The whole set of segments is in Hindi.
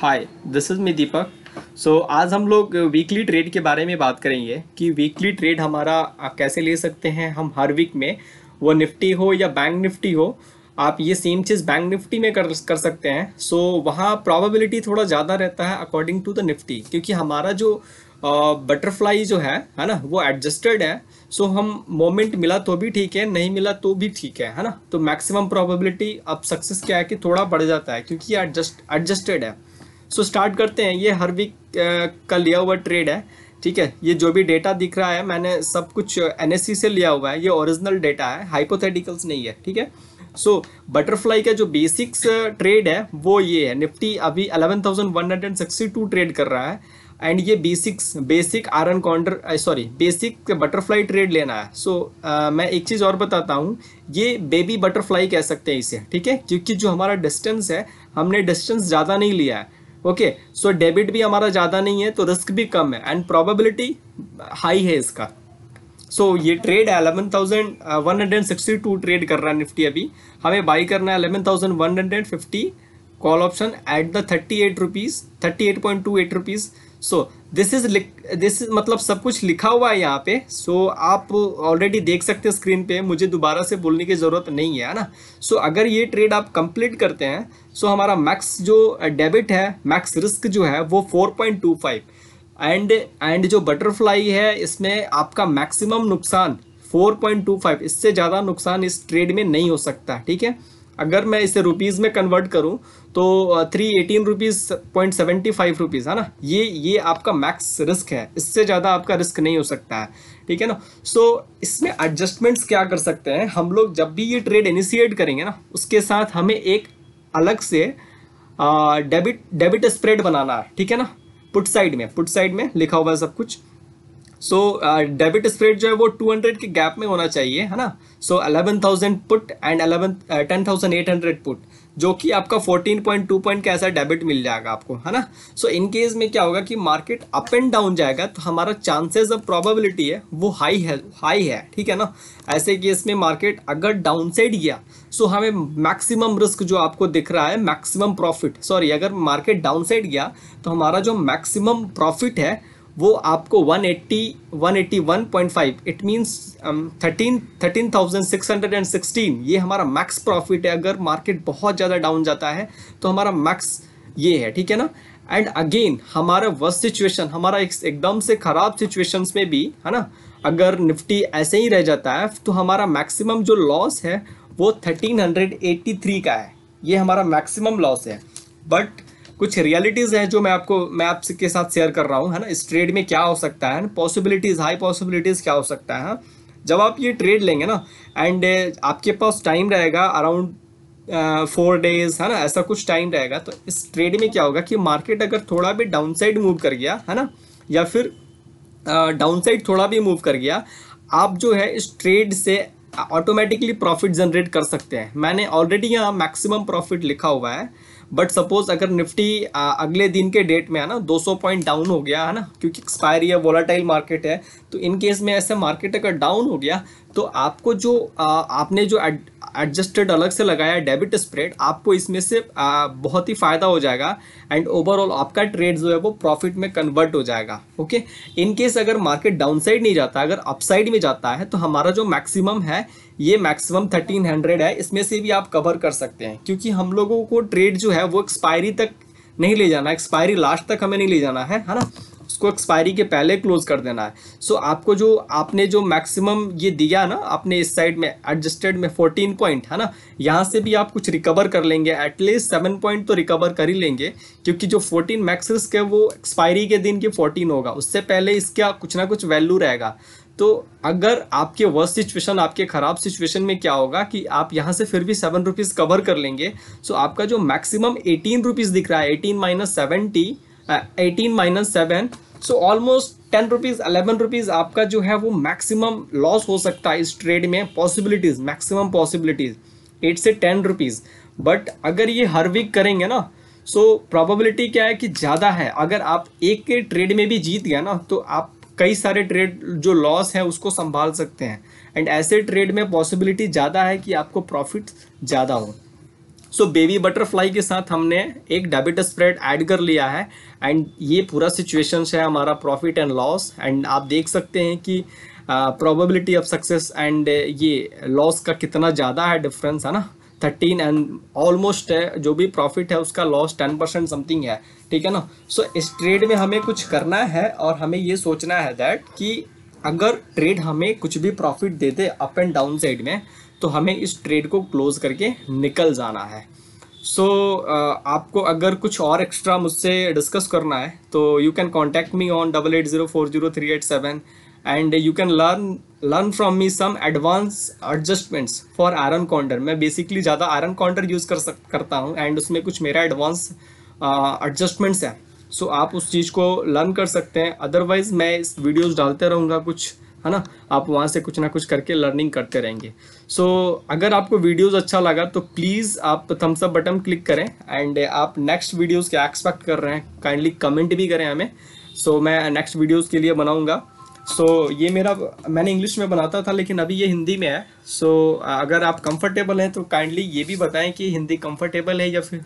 हाय दिस इज़ मी दीपक सो आज हम लोग वीकली ट्रेड के बारे में बात करेंगे कि वीकली ट्रेड हमारा कैसे ले सकते हैं हम हर वीक में वो निफ्टी हो या बैंक निफ्टी हो आप ये सेम चीज़ बैंक निफ्टी में कर कर सकते हैं सो so, वहाँ प्रॉबिलिटी थोड़ा ज़्यादा रहता है अकॉर्डिंग टू द निफ्टी क्योंकि हमारा जो बटरफ्लाई जो है है ना वो एडजस्टेड है सो so, हम मोमेंट मिला तो भी ठीक है नहीं मिला तो भी ठीक है है ना तो मैक्सिमम प्रोबेबिलिटी अब सक्सेस क्या है कि थोड़ा बढ़ जाता है क्योंकि ये एडजस्ट एडजस्टेड है सो स्टार्ट करते हैं ये हर वीक का लिया हुआ ट्रेड है ठीक है ये जो भी डेटा दिख रहा है मैंने सब कुछ एन से लिया हुआ है ये ओरिजिनल डेटा है हाइपोथेटिकल्स नहीं है ठीक है सो बटरफ्लाई का जो बेसिक्स ट्रेड है वो ये है निफ्टी अभी 11,162 ट्रेड कर रहा है एंड ये बेसिक्स बेसिक एन काउंटर सॉरी बेसिक बटरफ्लाई ट्रेड लेना है सो so, uh, मैं एक चीज़ और बताता हूँ ये बेबी बटरफ्लाई कह सकते हैं इसे ठीक है क्योंकि जो हमारा डिस्टेंस है हमने डिस्टेंस ज़्यादा नहीं लिया है ओके सो डेबिट भी हमारा ज़्यादा नहीं है तो रिस्क भी कम है एंड प्रोबेबिलिटी हाई है इसका सो so, ये ट्रेड है eleven thousand one hundred sixty two trade कर रहा है निफ्टी अभी हमें बाई करना है eleven thousand one hundred fifty call option at the thirty eight rupees thirty eight point two eight rupees so this is this is मतलब सब कुछ लिखा हुआ है यहाँ पे सो so, आप ऑलरेडी देख सकते हैं स्क्रीन पे मुझे दोबारा से बोलने की ज़रूरत नहीं है ना सो so, अगर ये ट्रेड आप कंप्लीट करते हैं सो so हमारा मैक्स जो डेबिट है मैक्स रिस्क जो है वो 4.25 एंड एंड जो बटरफ्लाई है इसमें आपका मैक्सिमम नुकसान 4.25 इससे ज़्यादा नुकसान इस ट्रेड में नहीं हो सकता ठीक है अगर मैं इसे रुपीज़ में कन्वर्ट करूँ तो three eighteen rupees point seventy five rupees है ना ये ये आपका मैक्स रिस्क है इससे ज़्यादा आपका रिस्क नहीं हो सकता है ठीक है ना सो so, इसमें एडजस्टमेंट्स क्या कर सकते हैं हम लोग जब भी ये ट्रेड इनिशिएट करेंगे ना उसके साथ हमें एक अलग से डेबिट डेबिट स्प्रेड बनाना है ठीक है ना पुट साइड में पुट साइड में लिखा हुआ है सब कुछ सो डेबिट स्प्रेड जो है वो 200 के गैप में होना चाहिए है ना so eleven 11,000 put and 11 10,800 put जो कि आपका 14.2 पॉइंट का ऐसा डेबिट मिल जाएगा आपको है ना सो इन केस में क्या होगा कि मार्केट अप एंड डाउन जाएगा तो हमारा चांसेस ऑफ प्रोबेबिलिटी है वो हाई है हाई है ठीक है ना ऐसे केस में मार्केट अगर डाउन साइड गया सो so हमें मैक्सिमम रिस्क जो आपको दिख रहा है मैक्सिमम प्रॉफिट सॉरी अगर मार्केट डाउन साइड गया तो हमारा जो मैक्सिमम प्रॉफिट है वो आपको 180 181.5 it means thirteen thirteen thousand six hundred and sixteen ये हमारा मैक्स प्रॉफिट है अगर मार्केट बहुत ज़्यादा डाउन जाता है तो हमारा मैक्स ये है ठीक है ना एंड अगेन हमारा वर्स्ट सिचुएशन हमारा एकदम से ख़राब सिचुएशंस में भी है ना अगर निफ्टी ऐसे ही रह जाता है तो हमारा मैक्सिमम जो लॉस है वो 1383 का है ये हमारा मैक्सिमम लॉस है बट कुछ रियलिटीज़ हैं जो मैं आपको मैं आपके साथ शेयर कर रहा हूँ है ना इस ट्रेड में क्या हो सकता है पॉसिबिलिटीज़ हाई पॉसिबिलिटीज़ क्या हो सकता है हाँ? जब आप ये ट्रेड लेंगे ना एंड uh, आपके पास टाइम रहेगा अराउंड फोर डेज है ना ऐसा कुछ टाइम रहेगा तो इस ट्रेड में क्या होगा कि मार्केट अगर थोड़ा भी डाउन साइड मूव कर गया है ना या फिर डाउन uh, साइड थोड़ा भी मूव कर गया आप जो है इस ट्रेड से ऑटोमेटिकली प्रॉफिट जनरेट कर सकते हैं मैंने ऑलरेडी यहाँ मैक्सिमम प्रॉफिट लिखा हुआ है बट सपोज अगर निफ्टी अगले दिन के डेट में है ना 200 पॉइंट डाउन हो गया है ना क्योंकि एक्सपायरी है वोलाटाइल मार्केट है तो इन केस में ऐसे मार्केट अगर डाउन हो गया तो आपको जो आ, आपने जो एडजस्टेड अलग से लगाया डेबिट स्प्रेड आपको इसमें से आ, बहुत ही फ़ायदा हो जाएगा एंड ओवरऑल आपका ट्रेड जो है वो प्रॉफिट में कन्वर्ट हो जाएगा ओके इन केस अगर मार्केट डाउनसाइड नहीं जाता अगर अपसाइड में जाता है तो हमारा जो मैक्सिमम है ये मैक्सिमम 1300 है इसमें से भी आप कवर कर सकते हैं क्योंकि हम लोगों को ट्रेड जो है वो एक्सपायरी तक नहीं ले जाना एक्सपायरी लास्ट तक हमें नहीं ले जाना है है ना उसको एक्सपायरी के पहले क्लोज कर देना है सो so, आपको जो आपने जो मैक्सिमम ये दिया ना आपने इस साइड में एडजस्टेड में फोर्टीन पॉइंट है ना यहाँ से भी आप कुछ रिकवर कर लेंगे एटलीस्ट सेवन पॉइंट तो रिकवर कर ही लेंगे क्योंकि जो फोर्टीन मैक्स रिस्क है वो एक्सपायरी के दिन की फोर्टीन होगा उससे पहले इसका कुछ ना कुछ वैल्यू रहेगा तो अगर आपके वर्स्ट सिचुएशन आपके ख़राब सिचुएशन में क्या होगा कि आप यहाँ से फिर भी सेवन रुपीज़ कवर कर लेंगे सो तो so आपका जो मैक्सिमम एटीन रुपीज़ दिख रहा है eighteen minus seventy eighteen minus seven so almost ten rupees eleven rupees आपका जो है वो मैक्सिमम लॉस हो सकता है इस ट्रेड में पॉसिबिलिटीज़ मैक्सिमम पॉसिबिलिटीज़ एट से टेन रुपीज़ बट अगर ये हर वीक करेंगे ना सो so, प्रोबेबिलिटी क्या है कि ज़्यादा है अगर आप एक के ट्रेड में भी जीत गया ना तो आप कई सारे ट्रेड जो लॉस है उसको संभाल सकते हैं एंड ऐसे ट्रेड में पॉसिबिलिटी ज़्यादा है कि आपको प्रॉफिट ज़्यादा हो सो बेबी बटरफ्लाई के साथ हमने एक डेबिट स्प्रेड ऐड कर लिया है एंड ये पूरा सिचुएशन है हमारा प्रॉफिट एंड लॉस एंड आप देख सकते हैं कि प्रोबेबिलिटी ऑफ सक्सेस एंड ये लॉस का कितना ज़्यादा है डिफरेंस है ना थर्टीन एंड ऑलमोस्ट है जो भी प्रॉफिट है उसका लॉस टेन परसेंट समथिंग है ठीक है ना सो so, इस ट्रेड में हमें कुछ करना है और हमें ये सोचना है दैट कि अगर ट्रेड हमें कुछ भी प्रॉफिट दे दे अप एंड डाउन साइड में तो हमें इस ट्रेड को क्लोज करके निकल जाना है सो so, uh, आपको अगर कुछ और एक्स्ट्रा मुझसे डिस्कस करना है तो you can contact me on double eight zero four zero three eight seven and you can learn learn from me some advance adjustments for iron condor मैं बेसिकली ज़्यादा आयरन काउंटर यूज़ कर सक करता हूँ एंड उसमें कुछ मेरा एडवांस एडजस्टमेंट्स uh, है सो so, आप उस चीज़ को लर्न कर सकते हैं अदरवाइज़ मैं इस वीडियोस डालते रहूँगा कुछ है ना आप वहाँ से कुछ ना कुछ करके लर्निंग करते रहेंगे सो so, अगर आपको वीडियोस अच्छा लगा तो प्लीज़ आप थम्स अप बटन क्लिक करें एंड आप नेक्स्ट वीडियोस क्या एक्सपेक्ट कर रहे हैं काइंडली कमेंट भी करें हमें सो so, मैं नेक्स्ट वीडियोस के लिए बनाऊँगा सो so, ये मेरा मैंने इंग्लिश में बनाता था लेकिन अभी ये हिंदी में है सो so, अगर आप कंफर्टेबल हैं तो काइंडली ये भी बताएं कि हिंदी कंफर्टेबल है या फिर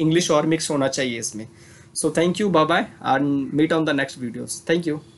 इंग्लिश और मिक्स होना चाहिए इसमें So thank you. Bye bye and meet on the next videos. Thank you.